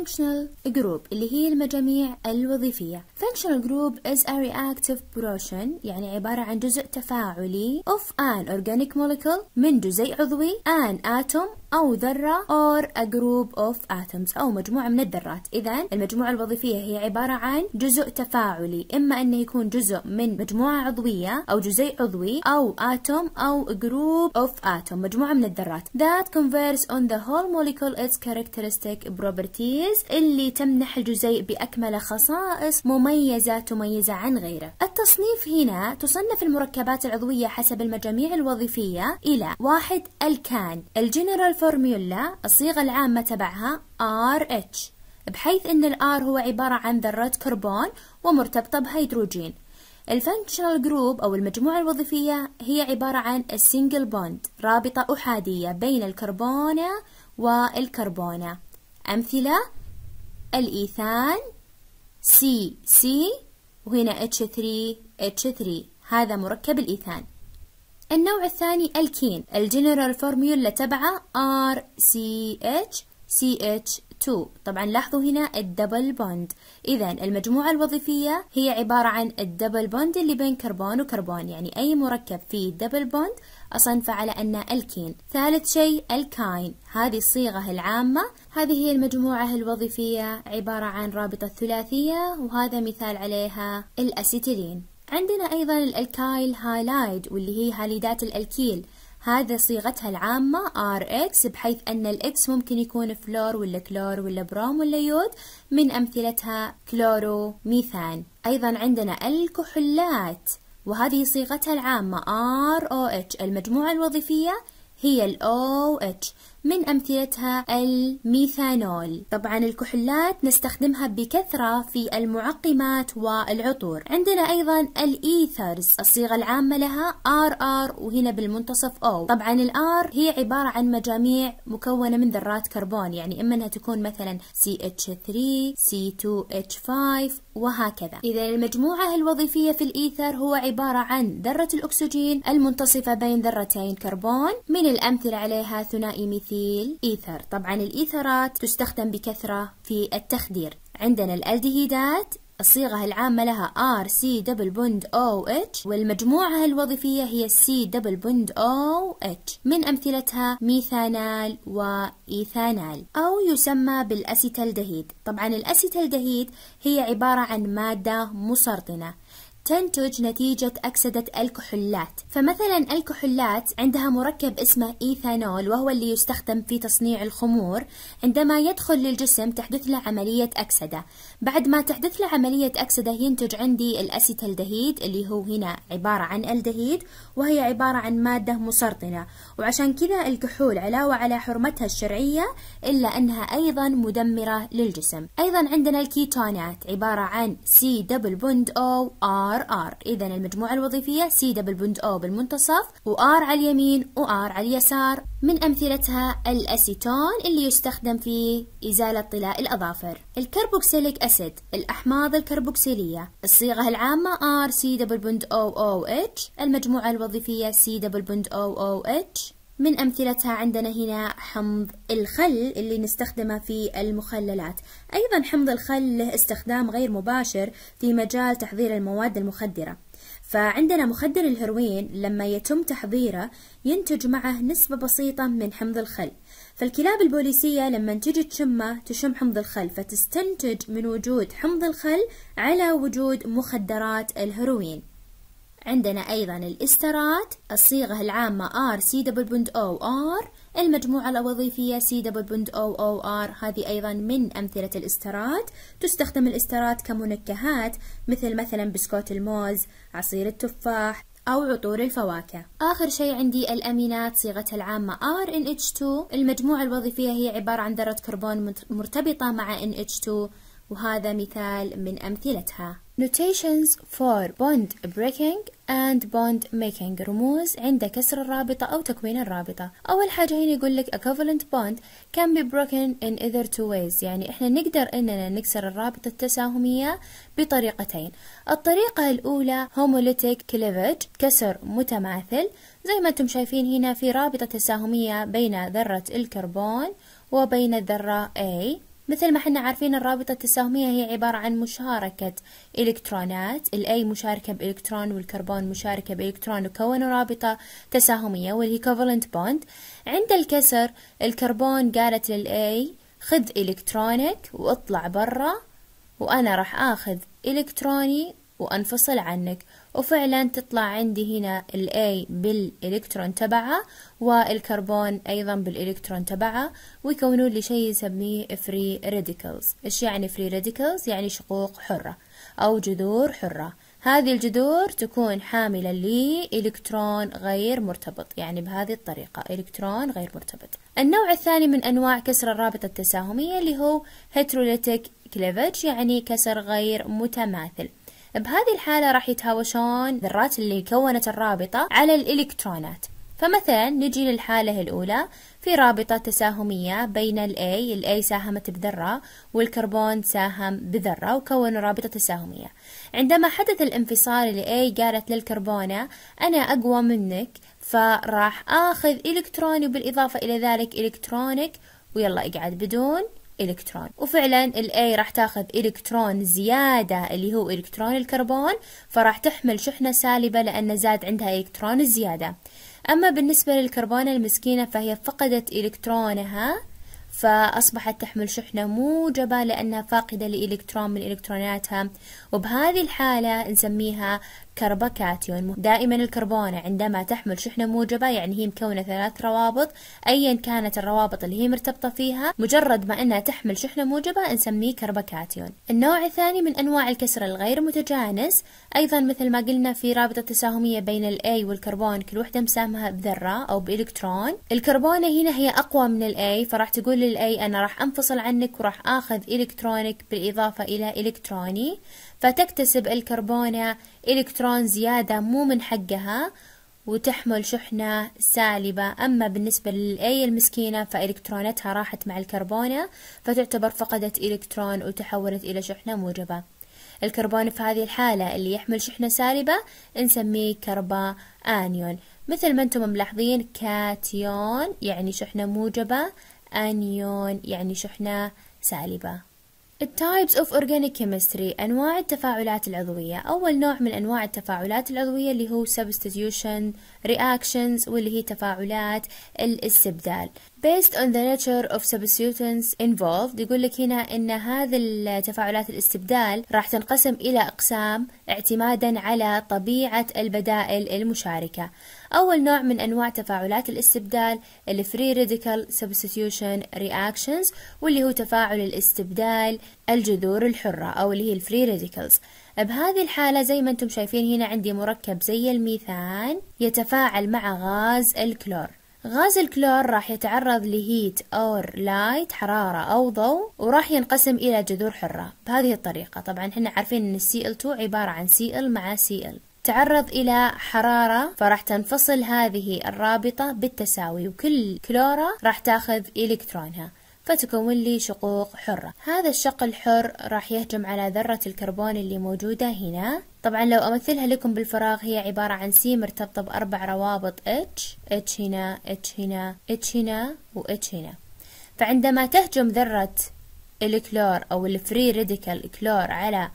functional group اللي هي المجاميع الوظيفية functional group is a reactive portion يعني عبارة عن جزء تفاعلي of an organic molecule من جزيء عضوي an atom أو ذرة or a group of atoms أو مجموعة من الذرات إذا المجموعة الوظيفية هي عبارة عن جزء تفاعلي إما أنه يكون جزء من مجموعة عضوية أو جزيء عضوي أو atom أو group of atom مجموعة من الذرات that converts on the whole molecule its characteristic properties الجزء اللي تمنح الجزيء بأكمله خصائص مميزة تميزه عن غيره التصنيف هنا تصنف المركبات العضوية حسب المجاميع الوظيفية إلى واحد الكان الجنرال فورميولا الصيغة العامة تبعها RH بحيث أن الآر هو عبارة عن ذرات كربون ومرتبطة بهيدروجين الفانكشنال جروب أو المجموعة الوظيفية هي عبارة عن السنجل بوند رابطة أحادية بين الكربونة والكربونة أمثلة الإيثان سي سي وهنا H3 H3 هذا مركب الإيثان النوع الثاني الكين الجنرال فورميولا تبعه R C H C H 2 طبعا لاحظوا هنا الدبل بوند إذا المجموعة الوظيفية هي عبارة عن الدبل بوند اللي بين كربون وكربون يعني أي مركب فيه دبل بوند أصنفه على أنه الكين ثالث شيء الكاين هذه الصيغة العامة هذه هي المجموعة الوظيفية عبارة عن رابطة ثلاثية وهذا مثال عليها الأسيتيلين عندنا أيضا الألكايل هالايد واللي هي هاليدات الألكيل هذا صيغتها العامة RX بحيث أن الإكس ممكن يكون فلور ولا كلور ولا بروم ولا يود من أمثلتها كلورو ميثان أيضا عندنا الكحولات وهذه صيغتها العامة ROH المجموعة الوظيفية هي ال OH من أمثلتها الميثانول طبعا الكحولات نستخدمها بكثرة في المعقمات والعطور عندنا أيضا الإيثرز الصيغة العامة لها RR وهنا بالمنتصف O طبعا الآر هي عبارة عن مجاميع مكونة من ذرات كربون يعني إما أنها تكون مثلا CH3 C2H5 وهكذا إذا المجموعة الوظيفية في الإيثر هو عبارة عن ذرة الأكسجين المنتصفة بين ذرتين كربون من الأمثلة عليها ثنائي ميثانول تمثيل إيثر طبعا الإيثرات تستخدم بكثرة في التخدير عندنا الألدهيدات الصيغة العامة لها R C دبل بند O H والمجموعة الوظيفية هي C دبل بند O H من أمثلتها ميثانال وإيثانال أو يسمى بالأسيتالدهيد طبعا الأسيتالدهيد هي عبارة عن مادة مسرطنة تنتج نتيجة أكسدة الكحولات فمثلا الكحولات عندها مركب اسمه إيثانول وهو اللي يستخدم في تصنيع الخمور عندما يدخل للجسم تحدث له عملية أكسدة بعد ما تحدث له عملية أكسدة ينتج عندي الأسيتالدهيد اللي هو هنا عبارة عن الدهيد وهي عبارة عن مادة مسرطنة وعشان كذا الكحول علاوة على حرمتها الشرعية إلا أنها أيضا مدمرة للجسم أيضا عندنا الكيتونات عبارة عن C دبل bond أو R ار ار اذا المجموعه الوظيفيه سي دبل بوند او بالمنتصف وار على اليمين وار على اليسار من امثلتها الاسيتون اللي يستخدم في ازاله طلاء الاظافر الكربوكسيليك اسيد الاحماض الكربوكسيليه الصيغه العامه ار سي دبل بوند او او اتش المجموعه الوظيفيه سي دبل بوند او او اتش من أمثلتها عندنا هنا حمض الخل اللي نستخدمه في المخللات أيضا حمض الخل له استخدام غير مباشر في مجال تحضير المواد المخدرة فعندنا مخدر الهيروين لما يتم تحضيره ينتج معه نسبة بسيطة من حمض الخل فالكلاب البوليسية لما تجي تشمه تشم حمض الخل فتستنتج من وجود حمض الخل على وجود مخدرات الهيروين عندنا أيضا الإسترات الصيغة العامة R C double bond O R المجموعة الوظيفية C double bond O O R هذه أيضا من أمثلة الإسترات تستخدم الإسترات كمنكهات مثل مثلا بسكوت الموز عصير التفاح أو عطور الفواكه آخر شيء عندي الأمينات صيغتها العامة RNH2 المجموعة الوظيفية هي عبارة عن ذرة كربون مرتبطة مع NH2 وهذا مثال من أمثلتها notations for bond breaking and bond making رموز عند كسر الرابطة أو تكوين الرابطة أول حاجة هنا يقول لك a covalent bond can be broken in either two ways يعني إحنا نقدر إننا نكسر الرابطة التساهمية بطريقتين الطريقة الأولى homolytic cleavage كسر متماثل زي ما أنتم شايفين هنا في رابطة تساهمية بين ذرة الكربون وبين الذرة A مثل ما حنا عارفين الرابطة التساهمية هي عبارة عن مشاركة إلكترونات الأي مشاركة بإلكترون والكربون مشاركة بإلكترون وكونوا رابطة تساهمية واللي كوفالنت بوند عند الكسر الكربون قالت للأي خذ إلكترونك واطلع برا وأنا راح آخذ إلكتروني وأنفصل عنك وفعلا تطلع عندي هنا الاي بالإلكترون تبعه والكربون أيضا بالإلكترون تبعه ويكونوا لي شيء يسميه فري راديكلز إيش يعني فري راديكلز؟ يعني شقوق حرة أو جذور حرة هذه الجذور تكون حاملة لإلكترون غير مرتبط يعني بهذه الطريقة إلكترون غير مرتبط النوع الثاني من أنواع كسر الرابطة التساهمية اللي هو هيتروليتك كليفج يعني كسر غير متماثل بهذه الحالة راح يتهاوشون ذرات اللي كونت الرابطة على الإلكترونات فمثلا نجي للحالة الأولى في رابطة تساهمية بين ال A A ساهمت بذرة والكربون ساهم بذرة وكونوا رابطة تساهمية عندما حدث الانفصال ال A قالت للكربونة أنا أقوى منك فراح آخذ إلكتروني بالإضافة إلى ذلك إلكترونك ويلا اقعد بدون إلكترون وفعلا الاي راح تاخذ إلكترون زيادة اللي هو إلكترون الكربون فراح تحمل شحنة سالبة لأن زاد عندها إلكترون الزيادة أما بالنسبة للكربون المسكينة فهي فقدت إلكترونها فأصبحت تحمل شحنة موجبة لأنها فاقدة لإلكترون من إلكتروناتها وبهذه الحالة نسميها كربكاتيون دائما الكربونة عندما تحمل شحنة موجبة يعني هي مكونة ثلاث روابط أيا كانت الروابط اللي هي مرتبطة فيها مجرد ما أنها تحمل شحنة موجبة نسميه كربكاتيون النوع الثاني من أنواع الكسر الغير متجانس أيضا مثل ما قلنا في رابطة تساهمية بين الأي A والكربون كل وحدة مساهمها بذرة أو بإلكترون الكربونة هنا هي أقوى من الأي A فراح تقول للأي A أنا راح أنفصل عنك وراح آخذ إلكترونك بالإضافة إلى إلكتروني فتكتسب الكربونة إلكترون زيادة مو من حقها وتحمل شحنة سالبة أما بالنسبة للأي المسكينة فإلكترونتها راحت مع الكربونة فتعتبر فقدت إلكترون وتحولت إلى شحنة موجبة الكربون في هذه الحالة اللي يحمل شحنة سالبة نسميه كربا آنيون مثل ما انتم ملاحظين كاتيون يعني شحنة موجبة آنيون يعني شحنة سالبة Types of Organic Chemistry أنواع التفاعلات العضوية أول نوع من أنواع التفاعلات العضوية اللي هو Substitution Reactions واللي هي تفاعلات الاستبدال based on the nature of substituents involved يقول لك هنا ان هذه التفاعلات الاستبدال راح تنقسم الى اقسام اعتمادا على طبيعة البدائل المشاركة اول نوع من انواع تفاعلات الاستبدال الفري radical substitution reactions واللي هو تفاعل الاستبدال الجذور الحرة او اللي هي الفري radicals بهذه الحالة زي ما انتم شايفين هنا عندي مركب زي الميثان يتفاعل مع غاز الكلور غاز الكلور راح يتعرض لهيت اور لايت حرارة أو ضوء وراح ينقسم إلى جذور حرة بهذه الطريقة طبعا احنا عارفين أن Cl2 عبارة عن Cl مع Cl تعرض إلى حرارة فراح تنفصل هذه الرابطة بالتساوي وكل كلورة راح تاخذ إلكترونها فتكون لي شقوق حرة هذا الشق الحر راح يهجم على ذرة الكربون اللي موجودة هنا طبعا لو أمثلها لكم بالفراغ هي عبارة عن سي مرتبطة بأربع روابط اتش اتش هنا اتش هنا اتش هنا واتش هنا فعندما تهجم ذرة الكلور أو الفري ريديكال كلور على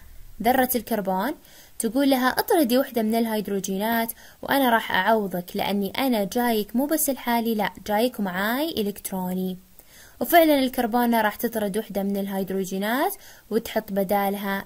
ذرة الكربون تقول لها اطردي وحدة من الهيدروجينات وأنا راح أعوضك لأني أنا جايك مو بس لحالي لا جايك معاي إلكتروني وفعلا الكربونة راح تطرد وحدة من الهيدروجينات وتحط بدالها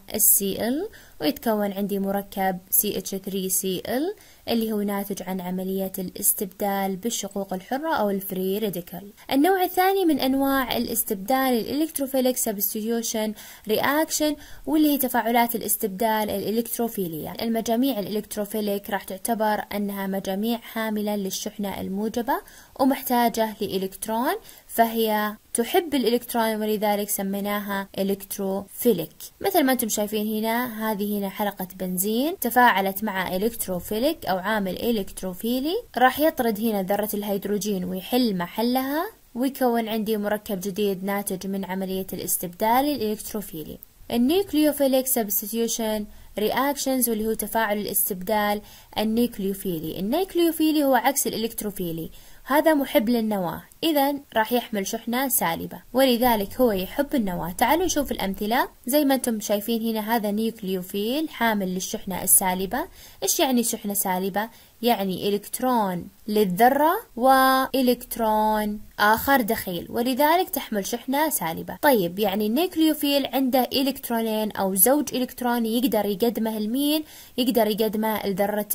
ال ويتكون عندي مركب CH3Cl اللي هو ناتج عن عملية الاستبدال بالشقوق الحرة أو الفري راديكال النوع الثاني من أنواع الاستبدال الإلكتروفيليك سبستيوشن رياكشن واللي هي تفاعلات الاستبدال الإلكتروفيلية المجاميع الإلكتروفيليك راح تعتبر أنها مجاميع حاملة للشحنة الموجبة ومحتاجة لإلكترون فهي تحب الإلكترون ولذلك سميناها إلكتروفيليك مثل ما أنتم شايفين هنا هذه هنا حلقة بنزين تفاعلت مع إلكتروفيليك أو عامل إلكتروفيلي راح يطرد هنا ذرة الهيدروجين ويحل محلها ويكون عندي مركب جديد ناتج من عملية الاستبدال الإلكتروفيلي النيوكليوفيليك سبستيوشن رياكشنز واللي هو تفاعل الاستبدال النيوكليوفيلي النيوكليوفيلي هو عكس الإلكتروفيلي هذا محب للنواة إذا راح يحمل شحنة سالبة ولذلك هو يحب النواة تعالوا نشوف الأمثلة زي ما أنتم شايفين هنا هذا نيوكليوفيل حامل للشحنة السالبة إيش يعني شحنة سالبة؟ يعني إلكترون للذرة وإلكترون آخر دخيل ولذلك تحمل شحنة سالبة طيب يعني النيوكليوفيل عنده إلكترونين أو زوج إلكتروني يقدر يقدمه المين يقدر يقدمه لذرة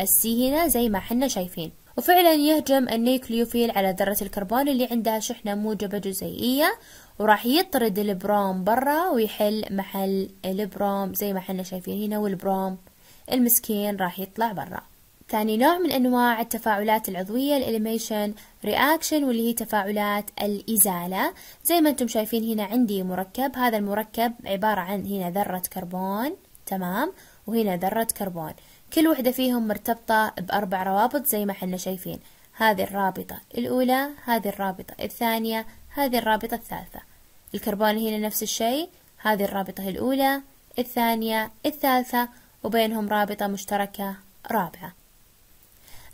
السي هنا زي ما حنا شايفين وفعلا يهجم النيكليوفيل على ذرة الكربون اللي عندها شحنة موجبة جزيئية وراح يطرد البروم برا ويحل محل البروم زي ما احنا شايفين هنا والبروم المسكين راح يطلع برا ثاني نوع من أنواع التفاعلات العضوية الإليميشن رياكشن واللي هي تفاعلات الإزالة زي ما أنتم شايفين هنا عندي مركب هذا المركب عبارة عن هنا ذرة كربون تمام وهنا ذرة كربون كل وحدة فيهم مرتبطة بأربع روابط زي ما حنا شايفين هذه الرابطة الأولى هذه الرابطة الثانية هذه الرابطة الثالثة الكربون هنا نفس الشيء هذه الرابطة الأولى الثانية الثالثة وبينهم رابطة مشتركة رابعة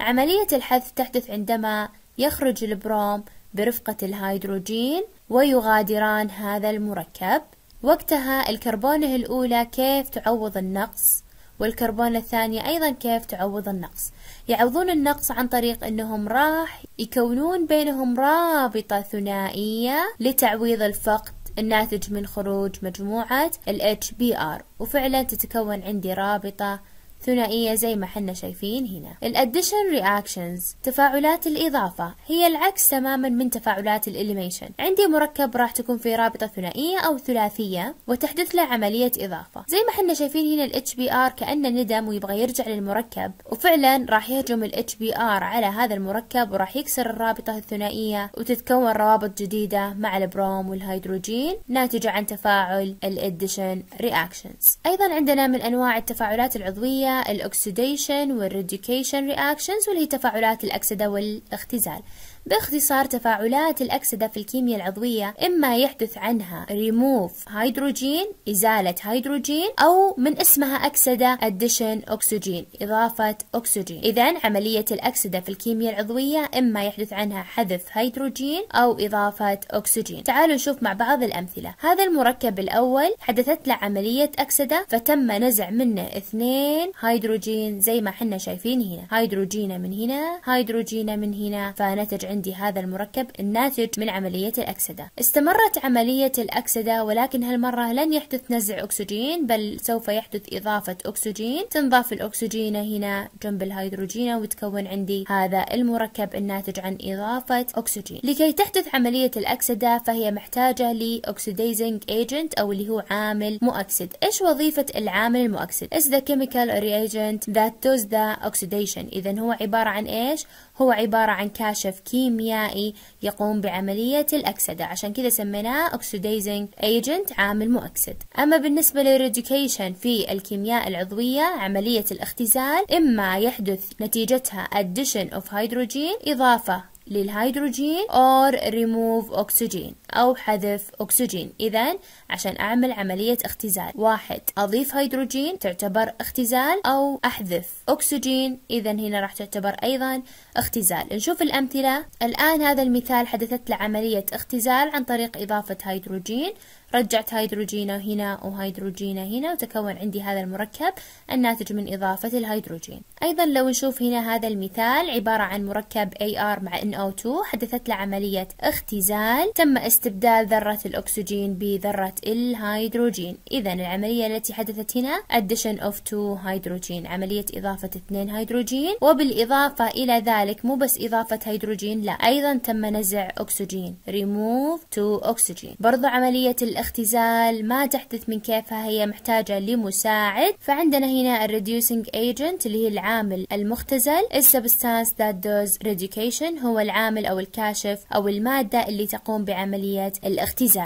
عملية الحذف تحدث عندما يخرج البروم برفقة الهيدروجين ويغادران هذا المركب وقتها الكربونة الأولى كيف تعوض النقص والكربون الثانية أيضا كيف تعوض النقص يعوضون النقص عن طريق أنهم راح يكونون بينهم رابطة ثنائية لتعويض الفقد الناتج من خروج مجموعة ال HBr وفعلا تتكون عندي رابطة ثنائية زي ما حنا شايفين هنا الاديشن رياكشنز تفاعلات الإضافة هي العكس تماما من تفاعلات الإليميشن عندي مركب راح تكون في رابطة ثنائية أو ثلاثية وتحدث له عملية إضافة زي ما حنا شايفين هنا بي HBR كأنه ندم ويبغى يرجع للمركب وفعلا راح يهجم بي HBR على هذا المركب وراح يكسر الرابطة الثنائية وتتكون روابط جديدة مع البروم والهيدروجين ناتجة عن تفاعل الاديشن رياكشنز أيضا عندنا من أنواع التفاعلات العضوية الأكسديشن والريديكيشن رياكشنز واللي هي تفاعلات الأكسدة والاختزال باختصار تفاعلات الأكسدة في الكيمياء العضوية إما يحدث عنها ريموف هيدروجين إزالة هيدروجين أو من اسمها أكسدة أديشن أكسجين إضافة أكسجين إذا عملية الأكسدة في الكيمياء العضوية إما يحدث عنها حذف هيدروجين أو إضافة أكسجين تعالوا نشوف مع بعض الأمثلة هذا المركب الأول حدثت له عملية أكسدة فتم نزع منه اثنين هيدروجين زي ما حنا شايفين هنا هيدروجين من هنا هيدروجين من هنا فنتج عندي هذا المركب الناتج من عملية الأكسدة استمرت عملية الأكسدة ولكن هالمرة لن يحدث نزع أكسجين بل سوف يحدث إضافة أكسجين تنضاف الأكسجين هنا جنب الهيدروجين وتكون عندي هذا المركب الناتج عن إضافة أكسجين لكي تحدث عملية الأكسدة فهي محتاجة لأكسيديزنج ايجنت أو اللي هو عامل مؤكسد إيش وظيفة العامل المؤكسد is the chemical reagent that does the oxidation إذا هو عبارة عن إيش هو عبارة عن كاشف كيميائي كيميائي يقوم بعملية الأكسدة عشان كذا سميناه أكسيدايزنج ايجنت عامل مؤكسد أما بالنسبة للريديوكيشن في الكيمياء العضوية عملية الاختزال إما يحدث نتيجتها addition of hydrogen إضافة للهيدروجين or remove oxygen أو حذف أكسجين إذا عشان أعمل عملية اختزال واحد أضيف هيدروجين تعتبر اختزال أو أحذف أكسجين إذا هنا راح تعتبر أيضا اختزال نشوف الأمثلة الآن هذا المثال حدثت له عملية اختزال عن طريق إضافة هيدروجين رجعت هيدروجينه هنا وهيدروجينه هنا وتكون عندي هذا المركب الناتج من إضافة الهيدروجين أيضا لو نشوف هنا هذا المثال عبارة عن مركب AR مع NO2 حدثت له عملية اختزال تم استبدال ذرة الأكسجين بذرة الهيدروجين إذا العملية التي حدثت هنا addition of two hydrogen عملية إضافة اثنين هيدروجين وبالإضافة إلى ذلك مو بس إضافة هيدروجين لا أيضا تم نزع أكسجين remove two oxygen برضو عملية الإختزال الاختزال ما تحدث من كيفها هي محتاجة لمساعد فعندنا هنا ال reducing agent اللي هي العامل المختزل ال substance that does reducation هو العامل أو الكاشف أو المادة اللي تقوم بعملية الاختزال